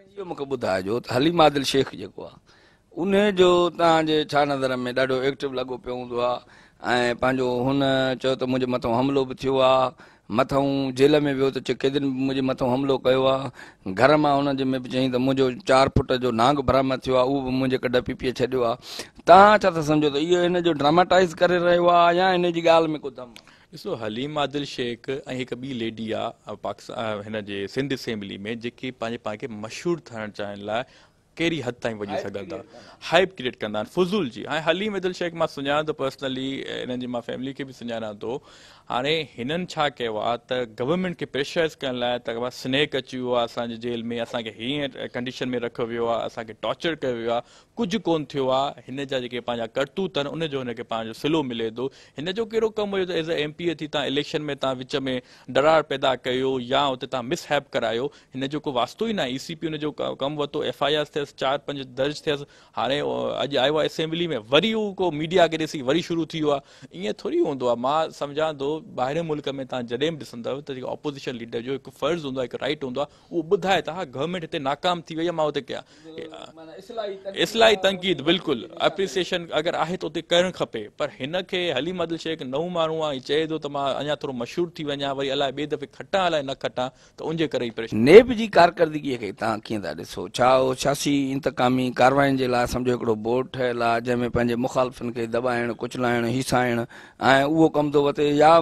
इहो मूंखे ॿुधाइजो त हली मादिल शेख जेको आहे उन जो तव्हांजे छा नज़र में ॾाढो एक्टिव लॻो पियो हूंदो आहे ऐं पंहिंजो हुन चयो त मुंहिंजे मथां हमिलो बि थियो आहे मथां जेल में वियो त चिकेदिन बि मुंहिंजे मथां हमिलो कयो आहे घर मां हुन जे में बि चयईं त मुंहिंजो चारि फुट जो नांग भ्रम थियो आहे उहो बि मुंहिंजे कॾहिं पी पीपी छॾियो आहे तव्हां छा था सम्झो त इहो हिन जो ड्रामाटाइज़ करे रहियो आहे या हिन जी ॻाल्हि में को दम ॾिसो हलीम आदिल शेख ऐं हिकु ॿी लेडी आहे पाकिस्तान हिन जे सिंध असेंबली में जेके पंहिंजे पाण खे मशहूरु थियणु चाहिण लाइ कहिड़ी हद ताईं वञी सघनि था हाइप क्रिएट कंदा आहिनि फज़ूल जी हाणे हलीम आदिल शेख मां सुञाणा थो पर्सनली हिननि जी मां फैमिली खे बि सुञाणा थो हाणे हिननि छा कयो आहे त गवर्नमेंट खे प्रेशराइज़ करण लाइ त स्नैक अची वियो आहे असांजे जेल में असांखे हीअं कंडीशन में रखियो वियो आहे असांखे टॉर्चर कयो वियो आहे कुझु थियो आहे हिन जा जेके पंहिंजा करतूत आहिनि उनजो हिनखे पंहिंजो सिलो मिले थो हिन जो कहिड़ो कमु हुयो त अ एम पी थी तव्हां इलेक्शन में तव्हां विच में डरार पैदा कयो या हुते तव्हां मिसहैप करायो हिन जो को वास्तो ई न आहे ई सी पी हुन कमु वरितो एफ आई आर थियसि चारि पंज दर्ज थियसि हाणे अॼु आयो आहे में वरी उहो को मीडिया खे ॾिसी वरी शुरू थी वियो आहे ईअं थोरी हूंदो ॿाहिरि मुल्क में तव्हां जॾहिं बि ॾिसंदव ऑपोज़िशन लीडर जो उहो ॿुधाए त नाकाम थी वई आहे मां हुते कयां त तंक़ते करणु खपे पर खे हली मद शइ नओं माण्हू चए थो त मां दफ़े खटां अलाए न खटां त उनजे करे कीअं था ॾिसो छा उहो बोर्ड ठहियलु आहे जंहिंमें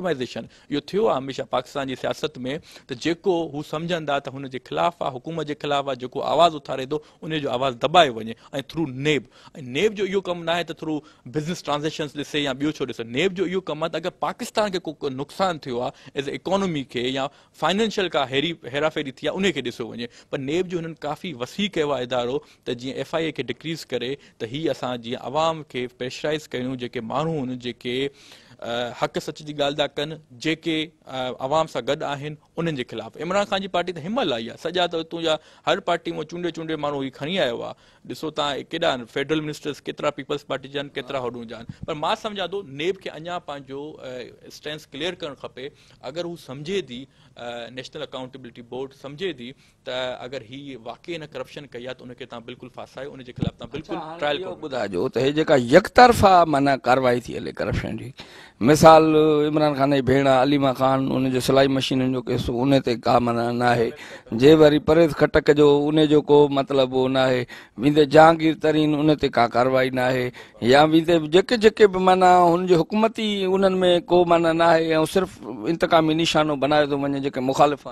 इहो थियो आहे हमेशह पाकिस्तान जी सियासत में त जेको हू सम्झंदा त हुनजे ख़िलाफ़ु आहे हुकूमत जे ख़िलाफ़ु आहे जेको आवाज़ उथारे थो उनजो आवाज़ु दॿायो वञे ऐं थ्रू नेब ऐं नेब जो इहो कमु न आहे त थ्रू बिज़नेस ट्रांज़ेक्शन ॾिसे या ॿियो छो ॾिसे नेब जो इहो कमु आहे त अगरि पाकिस्तान खे को नुक़सानु थियो आहे एज़ अ इकॉनमी खे या फाइनेंशियल का हेरी हेरा फेरी थी आहे उनखे ॾिसो वञे पर नेब जो हिननि काफ़ी वसी कयो आहे इदारो त जीअं एफ आई ए खे डिक्रीज़ करे त हीअ असां जीअं आवाम खे प्रेशराइज़ कयूं जेके माण्हू आहिनि जेके हक़ सच जी ॻाल्हि था कनि जेके आवाम सां गॾु आहिनि उन्हनि जे ख़िलाफ़ु इमरान ख़ान जी पार्टी त हिमल आई आहे सॼा त हुतां जा हर पार्टी मां चूंडे चूंडे माण्हू हीउ खणी आयो आहे ॾिसो तव्हां केॾा आहिनि फेडरल मिनिस्टर्स केतिरा पीपल्स पार्टी जा आहिनि केतिरा होॾूं जा आहिनि पर मां सम्झा थो नेब खे अञा पंहिंजो स्टैंड्स क्लिअर करणु खपे अगरि हू सम्झे थी नेशनल अकाउंटेबिलिटी बोर्ड सम्झे थी त अगरि ही वाक़ई न करप्शन कई आहे त उनखे तव्हां बिल्कुलु फासायो उनजे ख़िलाफ़ु तव्हां बिल्कुलु तक यकतरफ़ा माना कार्यवाई थी हले करप्शन जी मिसाल इमरान ख़ान जी भेण अलीमा ख़ान उन सिलाई मशीननि जो केस उन ते का माना नाहे जे वरी परेज़ खटक जो उनजो को मतिलबु उहो न आहे वेंदे जहांगीर तरीन उन ते का कारवाई नाहे या वेंदे जेके जेके बि माना हुनजो हुकूमती उन्हनि में को माना नाहे ऐं सिर्फ़ु इंतकामी निशानो बनायो थो वञे जेके मुखालिफ़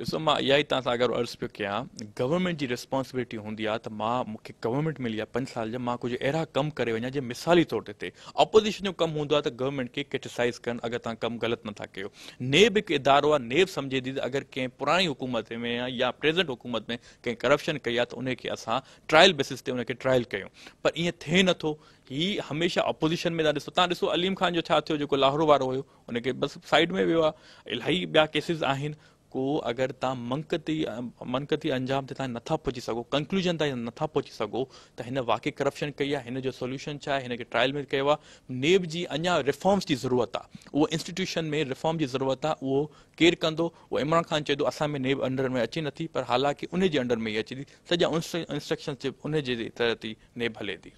ॾिसो मैं इहा ई तव्हां सां अगरि अर्ज़ु गवर्नमेंट की रिस्पॉन्सिबिलिटी होंगी आहे त मां गवर्नमेंट मिली आहे पंज साल जा मां कुझु अहिड़ा कमु करे मिसाली तौर ते थिए अपोज़िशन जो कमु हूंदो गवर्नमेंट के क्रिटिसाइज़ कनि अगरि तव्हां कमु ग़लति नथा कयो नेब हिकु इदारो आहे नेब सम्झे थी त अगरि कंहिं हुकूमत में या प्रेज़ेंट हुकूमत में कें करप्शन कई है तो उनके अस ट्रायल बेसिस ते उनखे ट्रायल क्यों पर ईअं थिए नथो हीउ हमेशह अपोज़िशन में था ॾिसो तव्हां अलीम ख़ान जो छा थियो लाहौर वारो हुयो हुनखे बसि साइड में वियो आहे इलाही ॿिया केसिस को अगरि तव्हां मनकती मनकती अंजाम ते तव्हां नथा पहुची सघो कंक्लुजन ताईं नथा पहुची सघो त हिन वाकई करप्शन कई आहे हिन जो सॉल्यूशन छा आहे हिन ट्रायल में कयो आहे नेब जी अञा रिफॉर्म्स जी ज़रूरत आहे उहो इंस्टीट्यूशन में रिफॉर्म जी ज़रूरत आहे उहो केरु कंदो उहो इमरान ख़ान चए थो असां में नेब अंडर में अचे नथी पर हालांकि उन जे अंडर में ई अचे थी सॼा इंस्ट्र इंस्ट्रक्शन्स उनजे तरह थी नेब हले थी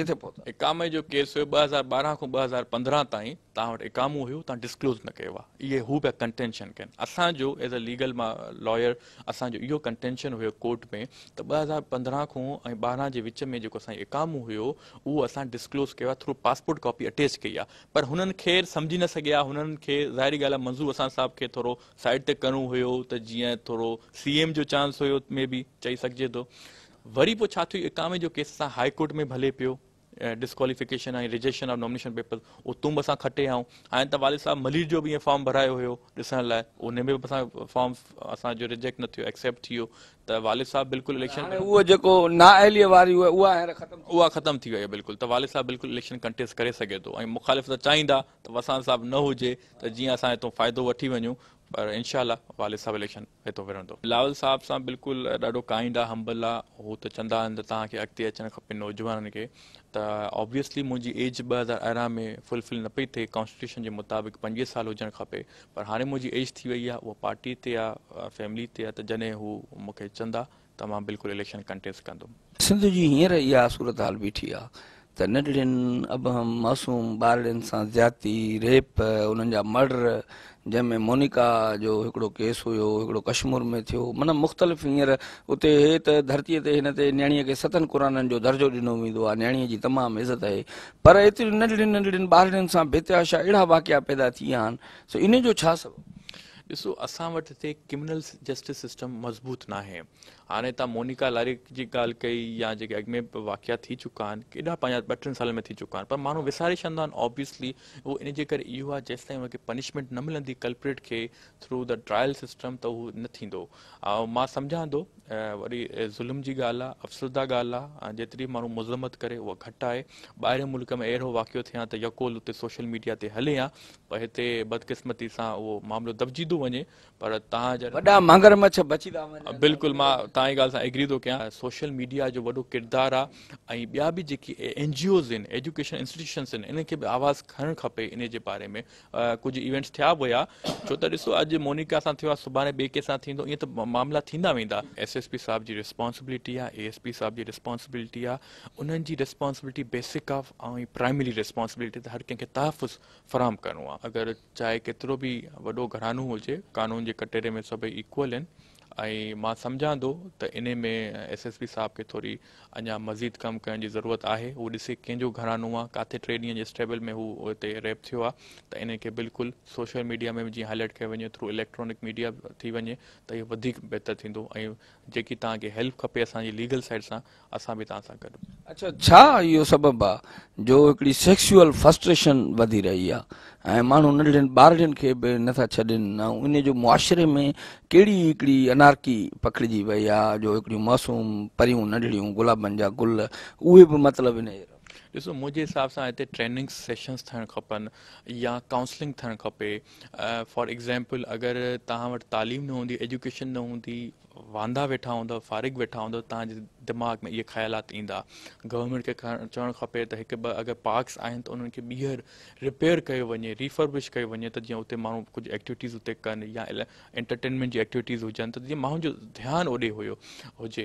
किथे इकामे जो केस हुयो ॿ हज़ार ॿारहां खां ॿ हज़ार पंद्रहं ताईं तव्हां वटि इकामो हुयो तव्हां डिसक्लोज़ न कयो आहे इहे हू बि कंटेंशन कनि असांजो एज़ अ लीगल मां लॉयर असांजो इहो कंटेंशन हुयो कोर्ट में त ॿ हज़ार पंद्रहं खां ऐं ॿारहं जे विच में जेको असांजो एकामो हुयो उहो असां डिसक्लोस कयो आहे थ्रू पासपोर्ट कॉपी अटैच कई आहे पर हुननि खेर समुझी न सघे आ हुननि खे ज़ाहिरी ॻाल्हि आहे मंज़ूर असां साहब खे थोरो साइड ते करिणो हुयो त जीअं थोरो सी एम जो चांस हुयो मे बि चई सघिजे थो वरी पोइ छा थियो जो केस हाई कोर्ट में भले पियो डिसक्वालीफिकेशन ऐं रिजेक्शन ऑफ नॉमिनेशन पेपर उतां बि असां खटे आऊं हाणे त वालिद साहिब मलीर जो बि फॉर्म भरायो हुयो ॾिसण लाइ में बि असां फॉर्म असांजो रिजेक्ट न थियो एक्सेप्ट थी वियो त वालिद साहिब बिल्कुलु उहा ख़तमु थी वई आहे बिल्कुलु त वालि साहिब बिल्कुलु इलेक्शन कंटेस्ट करे सघे थो ऐं मुखालिफ़ त चाहींदा त असां साहिबु न हुजे त जीअं असां हितां फ़ाइदो वठी वञूं पर इनशा वालि साहब इलेक्शन हितां विढ़ंदो लावल साहब सां बिल्कुलु ॾाढो काइंड आहे हम्बल आहे हू त चवंदा आहिनि त तव्हांखे अॻिते अचणु खपे नौजवाननि खे त ऑब्वियसली मुंहिंजी एज ॿ हज़ार अरिड़हं में फुलफिल न पई थिए कॉन्स्टिट्यूशन जे मुताबिक़ पंजवीह साल हुजणु खपे पर हाणे मुंहिंजी एज थी वई आहे उहा पार्टी ते आहे फैमिली ते आहे त जॾहिं हू मूंखे चवंदा त मां बिल्कुलु इलेक्शन कंटेस्ट कंदुमि सिंध जी हींअर इहा सूरत हाल बीठी आहे त नंढड़ियुनि अबहम मासूम ॿारनि सां ज्याती रेप उन्हनि जा मर्डर जंहिंमें मोनिका जो हिकिड़ो केस हुयो हिकिड़ो कश्मीर में थियो माना मुख़्तलिफ़ हींअर उते हे त धरतीअ ते हिन ते नियाणीअ खे सतनि क़ुराननि जो दर्जो ॾिनो वेंदो आहे नियाणीअ जी तमामु इज़त आहे पर एतिरियुनि नंढड़ियुनि नंढड़ियुनि ॿारनि सां बेतिहाशा अहिड़ा वाकिया पैदा थी विया आहिनि सो इन जो छा सबबु ॾिसो असां वटि हिते क्रिमिनल जस्टिस सिस्टम मज़बूत न आहे हाणे तव्हां मोनिका लारिक जी ॻाल्हि कई या जेके अॻु वाक़िया थी चुका आहिनि केॾा पंहिंजा ॿ टिनि सालनि में थी चुका आहिनि पर माण्हू विसारे छॾंदा आहिनि ऑब्वियसली उहो इन जे करे इहो आहे जेसिताईं हुनखे पनिशमेंट न मिलंदी कल्प्रेट खे थ्रू द ट्रायल सिस्टम त उहो न थींदो ऐं मां सम्झां थो वरी ज़ुल्म जी ॻाल्हि आहे अफ़सुदा ॻाल्हि आहे ऐं जेतिरी माण्हू मुज़मत करे उहा घटि आहे ॿाहिरि मुल्क में अहिड़ो वाक़ियो थिए हा त यकोल हुते सोशल मीडिया ते हले हा पर हिते बदकिस्मती सां उहो मामिलो दॿिजी थो वञे पर तव्हांजा मच्छ बची था वञनि बिल्कुलु मां तव्हां जी ॻाल्हि सां एग्री थो कयां सोशल मीडिया जो वॾो किरदारु आहे ऐं ॿिया बि जेके एन जी ओज़ आहिनि एजुकेशन इंस्टीट्यूशन्स आहिनि इन खे बि आवाज़ु खणणु खपे इन जे बारे में कुझु इवेंट्स थिया हुया छो त ॾिसो अॼु मोनिका सां थियो आहे सुभाणे ॿिए कंहिंसां थींदो ईअं त मामला थींदा वेंदा एस एस एस पी साहिब जी रिस्पोंसिबिलिटी आ ए एस पी साहिब जी रिस्पोसिबिलिटी आहे उन्हनि जी रिस्पोंसबिलिटी बेसिक ऑफ ऐं प्राइमरी रिस्पोंसिलिटी हर कंहिंखे तहफ़ु फरहम करिणो आहे अगरि चाहे केतिरो भी वॾो घरानो हुजे कानून जे कटेरे में सब इक्वल आहिनि ऐं मां सम्झां थो त इन में एस एस पी साहिब खे थोरी अञा मज़ीद कमु करण जी ज़रूरत आहे उहो ॾिसे कंहिंजो घरानो आहे किथे टे ॾींहं जे स्टेबल में हू हिते रेप थियो आहे त इन खे बिल्कुलु सोशल मीडिया में बि जीअं हाईलाइट कयो वञे थ्रू इलेक्ट्रॉनिक मीडिया थी वञे त इहो वधीक बहितर थींदो ऐं जेकी तव्हांखे हेल्प खपे असांजी लीगल साइड सां असां बि तव्हां सां गॾु अच्छा छा इहो सबबु आहे जो हिकिड़ी सेक्सुअल फस्ट्रेशन वधी रही आहे ऐं माण्हू नंढिड़नि ॿारनि खे बि नथा छॾनि ऐं उन जो मुआशरे में कहिड़ी हिकिड़ी अनारकी पकड़िजी वई आहे जो हिकिड़ी मासूम पियूं नंढड़ियूं गुलाबनि जा गुल उहे बि मतिलबु हिन जा ॾिसो मुंहिंजे हिसाब सां हिते ट्रेनिंग सेशन्स थियणु खपनि या काउंसलिंग थियणु खपे फॉर एक्ज़ाम्पल अगरि तव्हां वटि तालीम न हूंदी एजुकेशन न हूंदी वांदा वेठा हूंदव फ़ारिग वेठा हूंदव दिमाग़ में इहे ख़्यालात ईंदा गवर्नमेंट खे चवणु खपे त हिकु ॿ अगरि पार्क्स आहिनि त उन्हनि खे ॿीहर रिपेयर कयो वञे रिफर्बिश कयो वञे त जीअं उते माण्हू कुझु एक्टिविटीज़ उते कनि या एंटरटेनमेंट जी एक्टिविटीज़ हुजनि त जीअं माण्हुनि जो ध्यानु ओॾे हुयो हुजे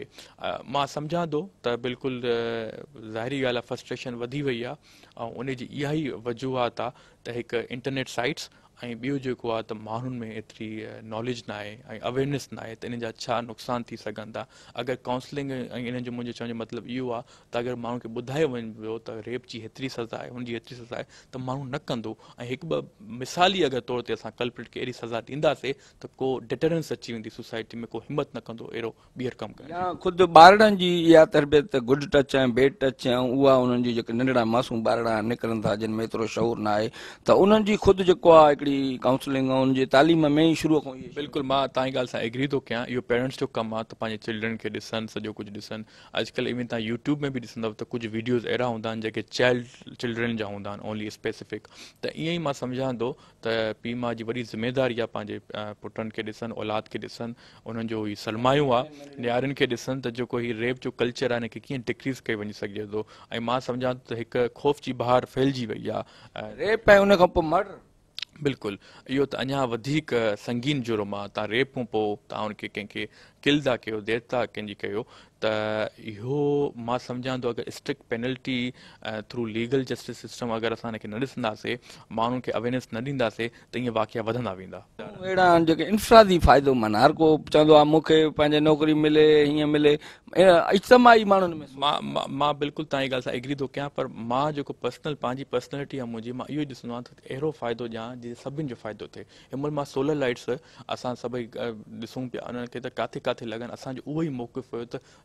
मां सम्झां थो त बिल्कुलु ज़ाहिरी ॻाल्हि आहे फस्ट्रेशन वधी वई आहे ऐं उन जी इहा ई वजूहात आहे त हिकु इंटरनेट साइट्स ऐं ॿियो जेको आहे त माण्हुनि में एतिरी नॉलेज न आहे ऐं अवेयरनेस न आहे त इन जा छा नुक़सान थी सघनि था अगरि काउंसलिंग ऐं इन जो मुंहिंजो चवण जो मतिलबु इहो आहे त अगरि माण्हू खे ॿुधायो वञिबो त रेप जी हेतिरी सज़ा आहे हुनजी हेतिरी सज़ा आहे त माण्हू न कंदो ऐं हिकु ॿ मिसाली अगरि तौर ते असां कल्पिट खे अहिड़ी सज़ा ॾींदासीं त को डिटरेंस अची वेंदी सोसाइटी में को हिमत न कंदो अहिड़ो ॿीहर कमु कंदो ख़ुदि ॿारनि जी इहा तरबियत गुड टच ऐं बेड टच ऐं उहा उन्हनि जी जेके नंढिड़ा मासूम ॿार निकिरनि था जिन में एतिरो शहूर न आहे त उन्हनि जी ख़ुदि जेको आहे काउंसलिंग तालीम में ई शुरू खां बिल्कुलु मां तव्हांजी ॻाल्हि सां एग्री थो कयां इहो पेरेंट्स जो कमु आहे त पंहिंजे चिल्ड्रन खे ॾिसनि सॼो कुझु ॾिसनि अॼुकल्ह इवन तव्हां यूट्यूब में बि ॾिसंदव त कुझु वीडियोज़ अहिड़ा हूंदा आहिनि जेके चाइल्ड चिल्ड्रन जा हूंदा आहिनि ओनली स्पेसिफिक त ईअं ई मां सम्झां थो त पीउ माउ जी वॾी ज़िमेदारी आहे पंहिंजे पुटनि खे ॾिसनि औलाद खे ॾिसनि उन्हनि जो सलमायूं आहे नियाणियुनि खे ॾिसनि त जेको ही रेप जो कल्चर आहे हिनखे कीअं डिक्रीज़ कई वञी सघे थो ऐं मां सम्झां थो त हिकु ख़ौफ़ जी बहार फैलिजी वई आहे रेप ऐं उनखां पोइ मर्डर बिल्कुलु इहो त अञा वधीक संगीन जुर्म आहे तव्हां रेप खां पोइ तव्हां हुनखे कंहिंखे किल था कयो देर था कंहिंजी कयो त इहो मां सम्झां थो अगरि strict penalty through legal justice system अगरि असां हिन न ॾिसंदासीं माण्हुनि खे अवेनेस न ॾींदासीं त ईअं वाकिया वधंदा वेंदा अहिड़ा जेके फ़ाइदो हर को चवंदो आहे मूंखे पंहिंजी नौकिरी मिले हीअं मिले में मां मां बिल्कुलु तव्हांजी ॻाल्हि सां एग्री थो कयां पर मां जेको पर्सनल पंहिंजी पर्सनैलिटी आहे मुंहिंजी मां इहो ॾिसंदो आहियां त अहिड़ो फ़ाइदो ॾियां सभिनि जो फ़ाइदो थिए हिन महिल मां सोलर लाइट्स असां सभई ॾिसूं पिया उन्हनि खे त किथे किथे लॻनि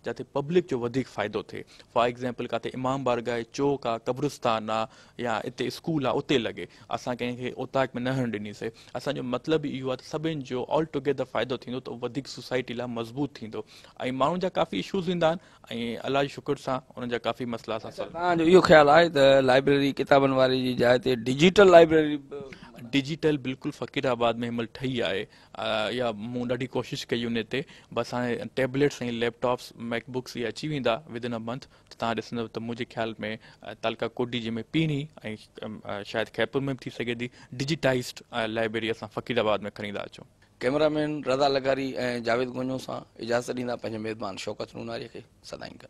जिते पब्लिक जो वधीक फ़ाइदो थिए फॉर एग्ज़ाम्पल किथे इमाम बर्ग आहे चौक आहे क़ब्रस्तान आहे या हिते स्कूल आहे उते लॻे असां कंहिंखे में न हण ॾिनीसीं असांजो मतिलबु इहो आहे त सभिनि जो ऑल टुगेदर फ़ाइदो थींदो त वधीक सोसाइटी लाइ मज़बूत थींदो ऐं माण्हुनि जा काफ़ी इशूज़ ईंदा आहिनि ऐं शुक्र सां उन्हनि जा काफ़ी मसइला असांजो इहो ख़्यालु आहे त लाइब्रेरी किताबनि वारे जी जाइ ते डिजिटल लाइब्रेरी डिजिटल बिल्कुलु फ़क़ीराबाद में हिन ठही आहे या मूं ॾाढी कोशिशि कई उन ते बसि असांजे टेबलेट्स ऐं लैपटॉप्स मैकबुक्स इहे अची वेंदा विदइन अ मंथ त तव्हां ॾिसंदव त मुंहिंजे ख़्याल में तालका कोडी जी में पीणी ऐं शायदि ख़ैपुर में बि थी सघे थी डिजिटाइज़ड लाइब्रेरी असां फ़क़ीराबाद में खणी था अचूं कैमरामैन रज़ा लगारी ऐं जावेद गुंजो सां इजाज़त ॾींदा पंहिंजे मेज़बान शौकत नूनारी खे सदाईं